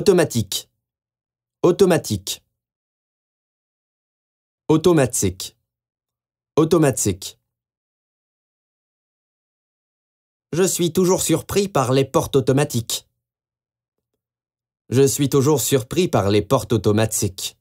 Automatique. Automatique. Automatique. Automatique. Je suis toujours surpris par les portes automatiques. Je suis toujours surpris par les portes automatiques.